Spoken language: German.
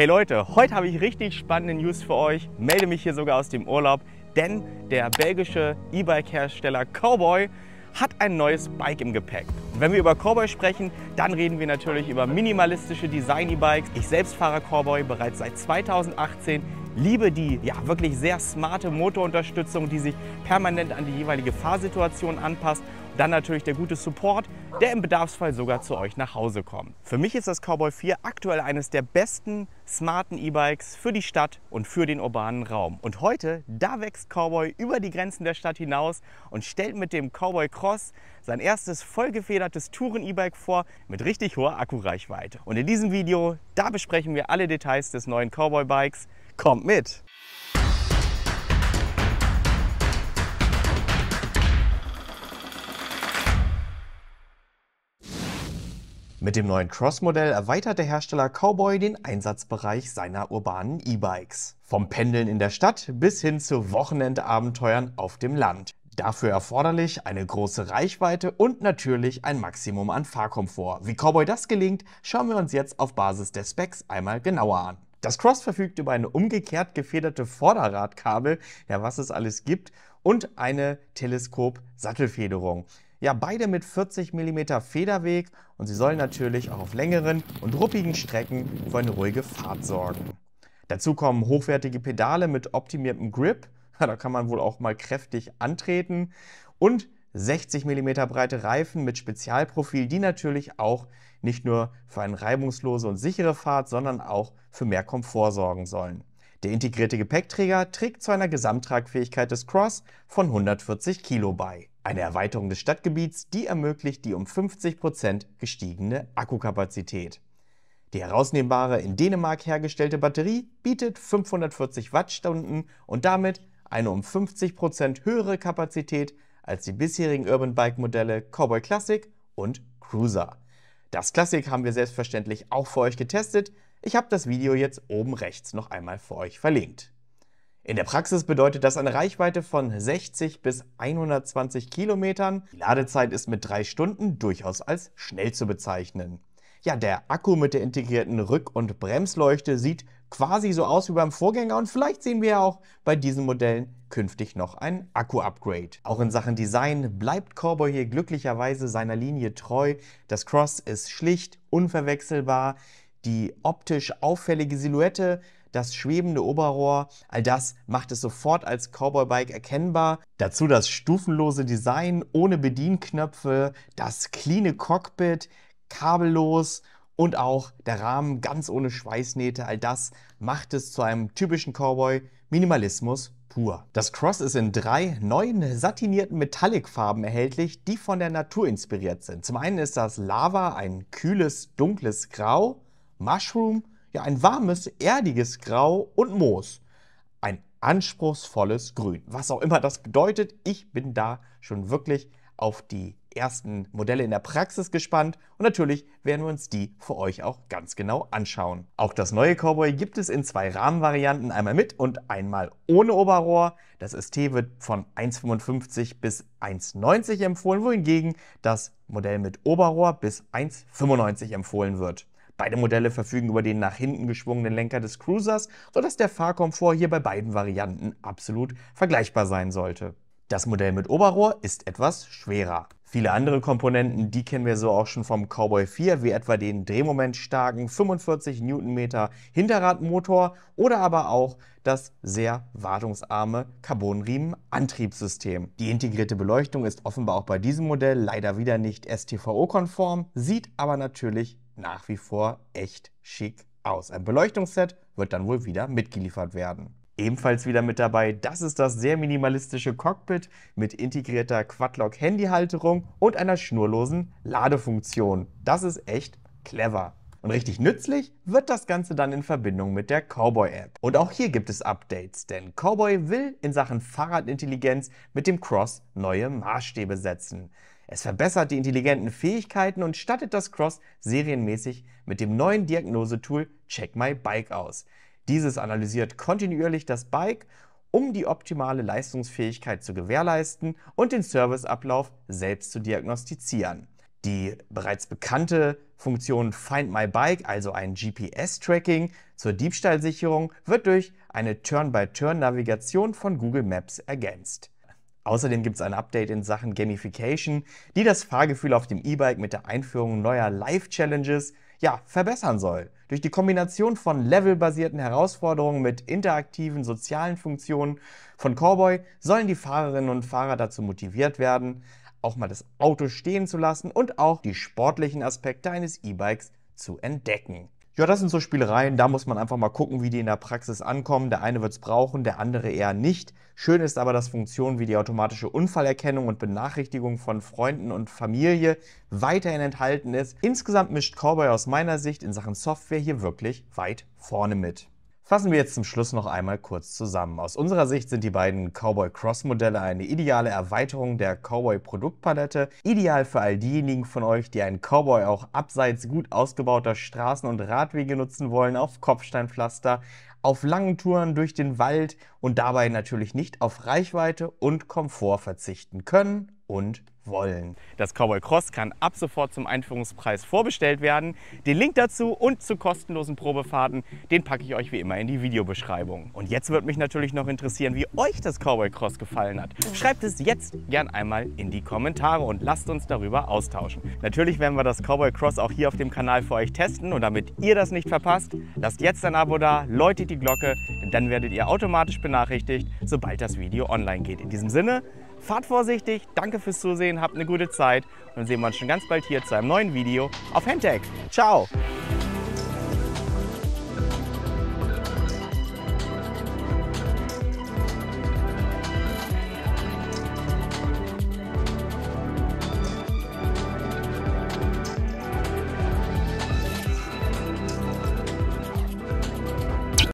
Hey Leute, heute habe ich richtig spannende News für euch. Melde mich hier sogar aus dem Urlaub, denn der belgische E-Bike-Hersteller Cowboy hat ein neues Bike im Gepäck. wenn wir über Cowboy sprechen, dann reden wir natürlich über minimalistische Design-E-Bikes. Ich selbst fahre Cowboy bereits seit 2018, liebe die ja wirklich sehr smarte Motorunterstützung, die sich permanent an die jeweilige Fahrsituation anpasst dann natürlich der gute Support, der im Bedarfsfall sogar zu euch nach Hause kommt. Für mich ist das Cowboy 4 aktuell eines der besten smarten E-Bikes für die Stadt und für den urbanen Raum. Und heute, da wächst Cowboy über die Grenzen der Stadt hinaus und stellt mit dem Cowboy Cross sein erstes vollgefedertes Touren-E-Bike vor mit richtig hoher Akkureichweite. Und in diesem Video, da besprechen wir alle Details des neuen Cowboy Bikes. Kommt mit! Mit dem neuen Cross-Modell erweitert der Hersteller Cowboy den Einsatzbereich seiner urbanen E-Bikes. Vom Pendeln in der Stadt bis hin zu Wochenendabenteuern auf dem Land. Dafür erforderlich eine große Reichweite und natürlich ein Maximum an Fahrkomfort. Wie Cowboy das gelingt, schauen wir uns jetzt auf Basis der Specs einmal genauer an. Das Cross verfügt über eine umgekehrt gefederte Vorderradkabel, ja was es alles gibt, und eine Teleskop-Sattelfederung. Ja, beide mit 40 mm Federweg und sie sollen natürlich auch auf längeren und ruppigen Strecken für eine ruhige Fahrt sorgen. Dazu kommen hochwertige Pedale mit optimiertem Grip, da kann man wohl auch mal kräftig antreten und 60 mm breite Reifen mit Spezialprofil, die natürlich auch nicht nur für eine reibungslose und sichere Fahrt, sondern auch für mehr Komfort sorgen sollen. Der integrierte Gepäckträger trägt zu einer Gesamttragfähigkeit des Cross von 140 Kilo bei. Eine Erweiterung des Stadtgebiets, die ermöglicht die um 50 gestiegene Akkukapazität. Die herausnehmbare in Dänemark hergestellte Batterie bietet 540 Wattstunden und damit eine um 50 höhere Kapazität als die bisherigen Urban Bike Modelle Cowboy Classic und Cruiser. Das Classic haben wir selbstverständlich auch für euch getestet. Ich habe das Video jetzt oben rechts noch einmal für euch verlinkt. In der Praxis bedeutet das eine Reichweite von 60 bis 120 Kilometern. Die Ladezeit ist mit drei Stunden durchaus als schnell zu bezeichnen. Ja, der Akku mit der integrierten Rück- und Bremsleuchte sieht quasi so aus wie beim Vorgänger und vielleicht sehen wir ja auch bei diesen Modellen künftig noch ein Akku-Upgrade. Auch in Sachen Design bleibt Cowboy hier glücklicherweise seiner Linie treu. Das Cross ist schlicht, unverwechselbar, die optisch auffällige Silhouette das schwebende Oberrohr, all das macht es sofort als Cowboy-Bike erkennbar. Dazu das stufenlose Design ohne Bedienknöpfe, das clean Cockpit, kabellos und auch der Rahmen ganz ohne Schweißnähte, all das macht es zu einem typischen Cowboy Minimalismus pur. Das Cross ist in drei neuen satinierten Metallic-Farben erhältlich, die von der Natur inspiriert sind. Zum einen ist das Lava ein kühles, dunkles Grau, Mushroom ja, ein warmes, erdiges Grau und Moos. Ein anspruchsvolles Grün. Was auch immer das bedeutet, ich bin da schon wirklich auf die ersten Modelle in der Praxis gespannt und natürlich werden wir uns die für euch auch ganz genau anschauen. Auch das neue Cowboy gibt es in zwei Rahmenvarianten, einmal mit und einmal ohne Oberrohr. Das ST wird von 1,55 bis 1,90 empfohlen, wohingegen das Modell mit Oberrohr bis 1,95 empfohlen wird. Beide Modelle verfügen über den nach hinten geschwungenen Lenker des Cruisers, sodass der Fahrkomfort hier bei beiden Varianten absolut vergleichbar sein sollte. Das Modell mit Oberrohr ist etwas schwerer. Viele andere Komponenten, die kennen wir so auch schon vom Cowboy 4, wie etwa den drehmomentstarken 45 Newtonmeter Hinterradmotor oder aber auch das sehr wartungsarme Carbonriemen-Antriebssystem. Die integrierte Beleuchtung ist offenbar auch bei diesem Modell leider wieder nicht STVO-konform, sieht aber natürlich nach wie vor echt schick aus. Ein Beleuchtungsset wird dann wohl wieder mitgeliefert werden. Ebenfalls wieder mit dabei, das ist das sehr minimalistische Cockpit mit integrierter Quadlock-Handyhalterung und einer schnurlosen Ladefunktion. Das ist echt clever. Und richtig nützlich wird das Ganze dann in Verbindung mit der Cowboy-App. Und auch hier gibt es Updates, denn Cowboy will in Sachen Fahrradintelligenz mit dem Cross neue Maßstäbe setzen. Es verbessert die intelligenten Fähigkeiten und stattet das Cross serienmäßig mit dem neuen Diagnosetool Check My Bike aus. Dieses analysiert kontinuierlich das Bike, um die optimale Leistungsfähigkeit zu gewährleisten und den Serviceablauf selbst zu diagnostizieren die bereits bekannte Funktion Find My Bike, also ein GPS-Tracking zur Diebstahlsicherung, wird durch eine Turn-by-Turn-Navigation von Google Maps ergänzt. Außerdem gibt es ein Update in Sachen Gamification, die das Fahrgefühl auf dem E-Bike mit der Einführung neuer Live-Challenges ja, verbessern soll. Durch die Kombination von levelbasierten Herausforderungen mit interaktiven sozialen Funktionen von Cowboy sollen die Fahrerinnen und Fahrer dazu motiviert werden, auch mal das Auto stehen zu lassen und auch die sportlichen Aspekte eines E-Bikes zu entdecken. Ja, das sind so Spielereien, da muss man einfach mal gucken, wie die in der Praxis ankommen. Der eine wird es brauchen, der andere eher nicht. Schön ist aber, dass Funktionen wie die automatische Unfallerkennung und Benachrichtigung von Freunden und Familie weiterhin enthalten ist. Insgesamt mischt Cowboy aus meiner Sicht in Sachen Software hier wirklich weit vorne mit. Fassen wir jetzt zum Schluss noch einmal kurz zusammen. Aus unserer Sicht sind die beiden Cowboy Cross Modelle eine ideale Erweiterung der Cowboy Produktpalette, ideal für all diejenigen von euch, die einen Cowboy auch abseits gut ausgebauter Straßen und Radwege nutzen wollen, auf Kopfsteinpflaster, auf langen Touren durch den Wald und dabei natürlich nicht auf Reichweite und Komfort verzichten können und wollen. Das Cowboy Cross kann ab sofort zum Einführungspreis vorbestellt werden. Den Link dazu und zu kostenlosen Probefahrten, den packe ich euch wie immer in die Videobeschreibung. Und jetzt würde mich natürlich noch interessieren, wie euch das Cowboy Cross gefallen hat. Schreibt es jetzt gern einmal in die Kommentare und lasst uns darüber austauschen. Natürlich werden wir das Cowboy Cross auch hier auf dem Kanal für euch testen und damit ihr das nicht verpasst, lasst jetzt ein Abo da, läutet die Glocke, denn dann werdet ihr automatisch benachrichtigt, sobald das Video online geht. In diesem Sinne, fahrt vorsichtig, danke fürs Zusehen, habt eine gute Zeit und sehen wir uns schon ganz bald hier zu einem neuen Video auf Hentech. Ciao!